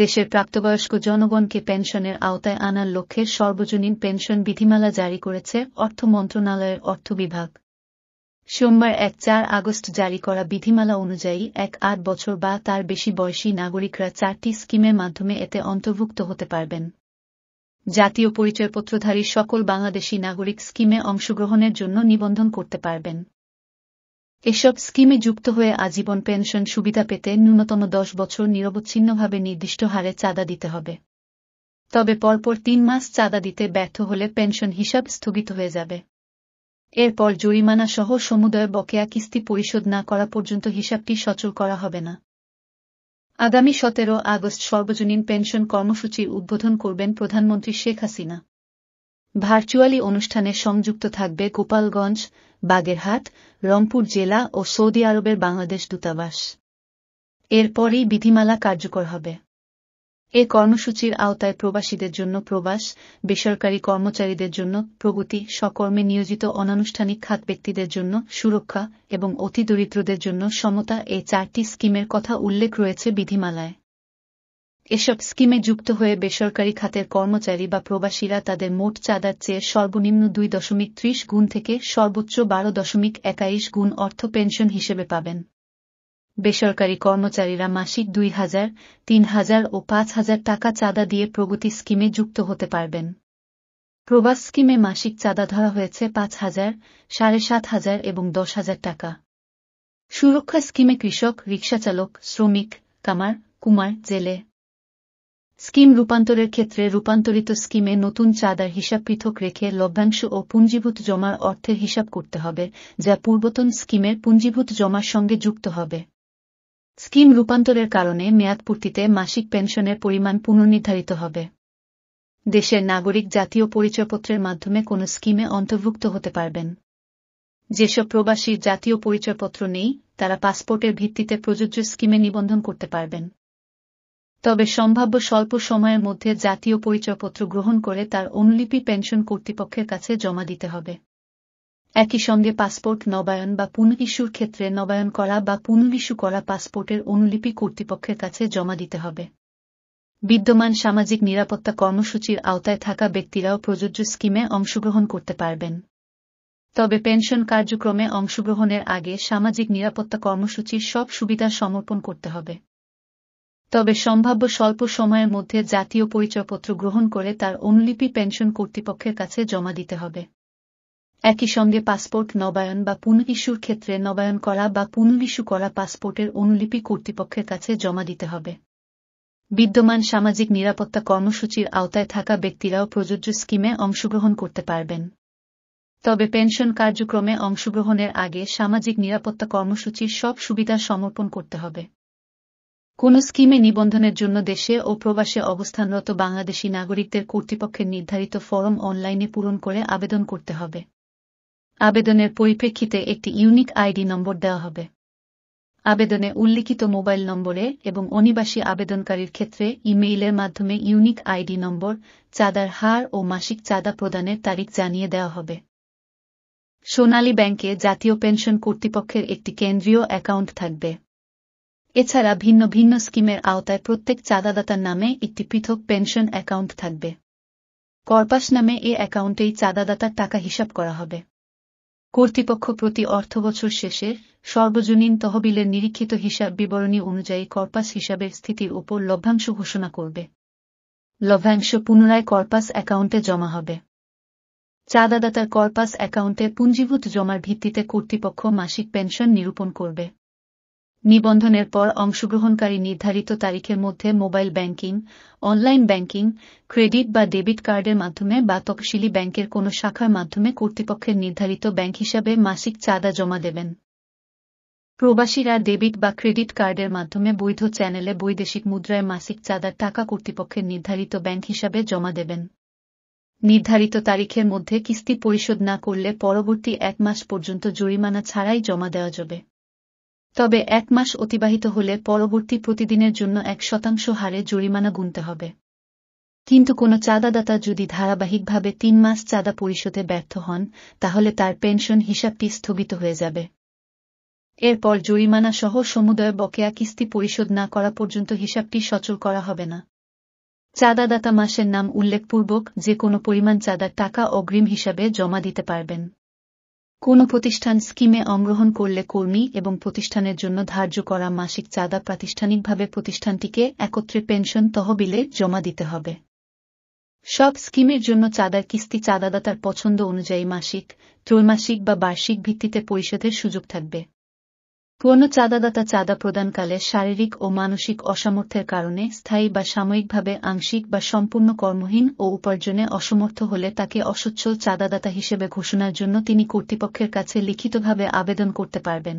দেশের প্রাপ্তবয়স্ক জনগণকে পেনশনের আওতায় আনার লক্ষ্যে সর্বজনীন পেনশন বিধিমালা জারি করেছে অর্থ মন্ত্রণালয়ের অর্থ বিভাগ সোমবার এক চার আগস্ট জারি করা বিধিমালা অনুযায়ী এক আট বছর বা তার বেশি বয়সী নাগরিকরা চারটি স্কিমের মাধ্যমে এতে অন্তর্ভুক্ত হতে পারবেন জাতীয় পরিচয়পত্রধারী সকল বাংলাদেশী নাগরিক স্কিমে অংশগ্রহণের জন্য নিবন্ধন করতে পারবেন এসব স্কিমে যুক্ত হয়ে আজীবন পেনশন সুবিধা পেতে ন্যূনতম দশ বছর নিরবচ্ছিন্নভাবে নির্দিষ্ট হারে চাঁদা দিতে হবে তবে পরপর তিন মাস চাঁদা দিতে ব্যর্থ হলে পেনশন হিসাব স্থগিত হয়ে যাবে এরপর জরিমানা সহ সমুদয় বকেয়া কিস্তি পরিশোধ না করা পর্যন্ত হিসাবটি সচল করা হবে না আগামী সতেরো আগস্ট সর্বজনীন পেনশন কর্মসূচির উদ্বোধন করবেন প্রধানমন্ত্রী শেখ হাসিনা ভার্চুয়ালি অনুষ্ঠানে সংযুক্ত থাকবে গোপালগঞ্জ বাগেরহাট রংপুর জেলা ও সৌদি আরবের বাংলাদেশ দূতাবাস এরপরই বিধিমালা কার্যকর হবে এ কর্মসূচির আওতায় প্রবাসীদের জন্য প্রবাস বেসরকারি কর্মচারীদের জন্য প্রগতি সকর্মে নিয়োজিত অনানুষ্ঠানিক খাত ব্যক্তিদের জন্য সুরক্ষা এবং অতি দরিদ্রদের জন্য সমতা এই চারটি স্কিমের কথা উল্লেখ রয়েছে বিধিমালায় এসব স্কিমে যুক্ত হয়ে বেসরকারি খাতের কর্মচারী বা প্রবাসীরা তাদের মোট চাঁদার চেয়ে সর্বনিম্ন দুই দশমিক ত্রিশ গুণ থেকে সর্বোচ্চ বারো দশমিক একাইশ গুণ অর্থ পেনশন হিসেবে পাবেন বেসরকারি কর্মচারীরা মাসিক দুই হাজার তিন হাজার ও পাঁচ হাজার টাকা চাঁদা দিয়ে প্রগতি স্কিমে যুক্ত হতে পারবেন প্রবাস স্কিমে মাসিক চাঁদা ধরা হয়েছে পাঁচ হাজার সাড়ে সাত হাজার এবং দশ হাজার টাকা সুরক্ষা স্কিমে কৃষক রিকশাচালক শ্রমিক কামার কুমার জেলে স্কিম রূপান্তরের ক্ষেত্রে রূপান্তরিত স্কিমে নতুন চাঁদার হিসাব পৃথক রেখে লভ্যাংশ ও পুঞ্জীভূত জমার অর্থের হিসাব করতে হবে যা পূর্বতন স্কিমের পুঞ্জীভূত জমার সঙ্গে যুক্ত হবে স্কিম রূপান্তরের কারণে মেয়াদপূর্তিতে মাসিক পেনশনের পরিমাণ পুনর্নির্ধারিত হবে দেশের নাগরিক জাতীয় পরিচয়পত্রের মাধ্যমে কোনো স্কিমে অন্তর্ভুক্ত হতে পারবেন যেসব প্রবাসী জাতীয় পরিচয়পত্র নেই তারা পাসপোর্টের ভিত্তিতে প্রযোজ্য স্কিমে নিবন্ধন করতে পারবেন তবে সম্ভাব্য স্বল্প সময়ের মধ্যে জাতীয় পরিচয়পত্র গ্রহণ করে তার অনুলিপি পেনশন কর্তৃপক্ষের কাছে জমা দিতে হবে একই সঙ্গে পাসপোর্ট নবায়ন বা পুনঃইস্যুর ক্ষেত্রে নবায়ন করা বা পুনঃইস্যু করা পাসপোর্টের অনুলিপি কর্তৃপক্ষের কাছে জমা দিতে হবে বিদ্যমান সামাজিক নিরাপত্তা কর্মসূচির আওতায় থাকা ব্যক্তিরাও প্রযোজ্য স্কিমে অংশগ্রহণ করতে পারবেন তবে পেনশন কার্যক্রমে অংশগ্রহণের আগে সামাজিক নিরাপত্তা কর্মসূচির সব সুবিধা সমর্পণ করতে হবে তবে সম্ভাব্য স্বল্প সময়ের মধ্যে জাতীয় পরিচয়পত্র গ্রহণ করে তার অনুলিপি পেনশন কর্তৃপক্ষের কাছে জমা দিতে হবে একই সঙ্গে পাসপোর্ট নবায়ন বা পুনঃইস্যুর ক্ষেত্রে নবায়ন করা বা পুনঃইস্যু করা পাসপোর্টের অনুলিপি কর্তৃপক্ষের কাছে জমা দিতে হবে বিদ্যমান সামাজিক নিরাপত্তা কর্মসূচির আওতায় থাকা ব্যক্তিরাও প্রযোজ্য স্কিমে অংশগ্রহণ করতে পারবেন তবে পেনশন কার্যক্রমে অংশগ্রহণের আগে সামাজিক নিরাপত্তা কর্মসূচির সব সুবিধা সমর্পণ করতে হবে কোন স্কিমে নিবন্ধনের জন্য দেশে ও প্রবাসে অবস্থানরত বাংলাদেশি নাগরিকদের কর্তৃপক্ষের নির্ধারিত ফরম অনলাইনে পূরণ করে আবেদন করতে হবে আবেদনের পরিপ্রেক্ষিতে একটি ইউনিক আইডি নম্বর দেওয়া হবে আবেদনে উল্লিখিত মোবাইল নম্বরে এবং অনিবাসী আবেদনকারীর ক্ষেত্রে ইমেইলের মাধ্যমে ইউনিক আইডি নম্বর চাঁদার হার ও মাসিক চাঁদা প্রদানের তারিখ জানিয়ে দেওয়া হবে সোনালী ব্যাংকে জাতীয় পেনশন কর্তৃপক্ষের একটি কেন্দ্রীয় অ্যাকাউন্ট থাকবে এছাড়া ভিন্ন ভিন্ন স্কিমের আওতায় প্রত্যেক চাঁদাদাতার নামে একটি পৃথক পেনশন অ্যাকাউন্ট থাকবে করপাস নামে এ অ্যাকাউন্টেই চাঁদাদাতার টাকা হিসাব করা হবে কর্তৃপক্ষ প্রতি অর্থবছর শেষে সর্বজনীন তহবিলের নিরীক্ষিত হিসাব বিবরণী অনুযায়ী কর্পাস হিসাবের স্থিতির উপর লভ্যাংশ ঘোষণা করবে লভ্যাংশ পুনরায় কর্পাস অ্যাকাউন্টে জমা হবে চাঁদাদাতার কর্পাস অ্যাকাউন্টে পুঞ্জীভূত জমার ভিত্তিতে কর্তৃপক্ষ মাসিক পেনশন নিরূপণ করবে নিবন্ধনের পর অংশগ্রহণকারী নির্ধারিত তারিখের মধ্যে mobile banking online banking credit বা ডেবিট কার্ডের মাধ্যমে বা তফসিলি ব্যাংকের কোন শাখার মাধ্যমে কর্তৃপক্ষের নির্ধারিত ব্যাংক হিসাবে মাসিক চাঁদা জমা দেবেন প্রবাসীরা ডেবিট বা ক্রেডিট কার্ডের মাধ্যমে বৈধ চ্যানেলে বৈদেশিক মুদ্রায় মাসিক চাঁদার টাকা কর্তৃপক্ষের নির্ধারিত ব্যাংক হিসাবে জমা দেবেন নির্ধারিত তারিখের মধ্যে কিস্তি পরিশোধ না করলে পরবর্তী এক মাস পর্যন্ত জরিমানা ছাড়াই জমা দেওয়া যাবে তবে এক মাস অতিবাহিত হলে পরবর্তী প্রতিদিনের জন্য এক শতাংশ হারে জরিমানা গুনতে হবে কিন্তু কোনো চাঁদাদাতা যদি ধারাবাহিকভাবে তিন মাস চাঁদা পরিশোধে ব্যর্থ হন তাহলে তার পেনশন হিসাবটি স্থগিত হয়ে যাবে এরপর জরিমানা সহ সমুদয় বকেয়া কিস্তি পরিশোধ না করা পর্যন্ত হিসাবটি সচল করা হবে না চাঁদাদাতা মাসের নাম উল্লেখপূর্বক যে কোনো পরিমাণ চাঁদার টাকা অগ্রিম হিসাবে জমা দিতে পারবেন কোনো প্রতিষ্ঠান স্কিমে অংগ্রহণ করলে কর্মী এবং প্রতিষ্ঠানের জন্য ধার্য করা মাসিক চাঁদা প্রাতিষ্ঠানিকভাবে প্রতিষ্ঠানটিকে একত্রে পেনশন তহবিলে জমা দিতে হবে সব স্কিমের জন্য চাঁদার কিস্তি চাঁদাদাতার পছন্দ অনুযায়ী মাসিক ত্রৈমাসিক বা বার্ষিক ভিত্তিতে পরিশোধের সুযোগ থাকবে কোনো চাঁদাদাতা চাঁদা প্রদানকালে শারীরিক ও মানসিক অসামর্থ্যের কারণে স্থায়ী বা সাময়িকভাবে আংশিক বা সম্পূর্ণ কর্মহীন ও উপার্জনে অসমর্থ হলে তাকে অসচ্ছল চাঁদাদাতা হিসেবে ঘোষণার জন্য তিনি কর্তৃপক্ষের কাছে লিখিতভাবে আবেদন করতে পারবেন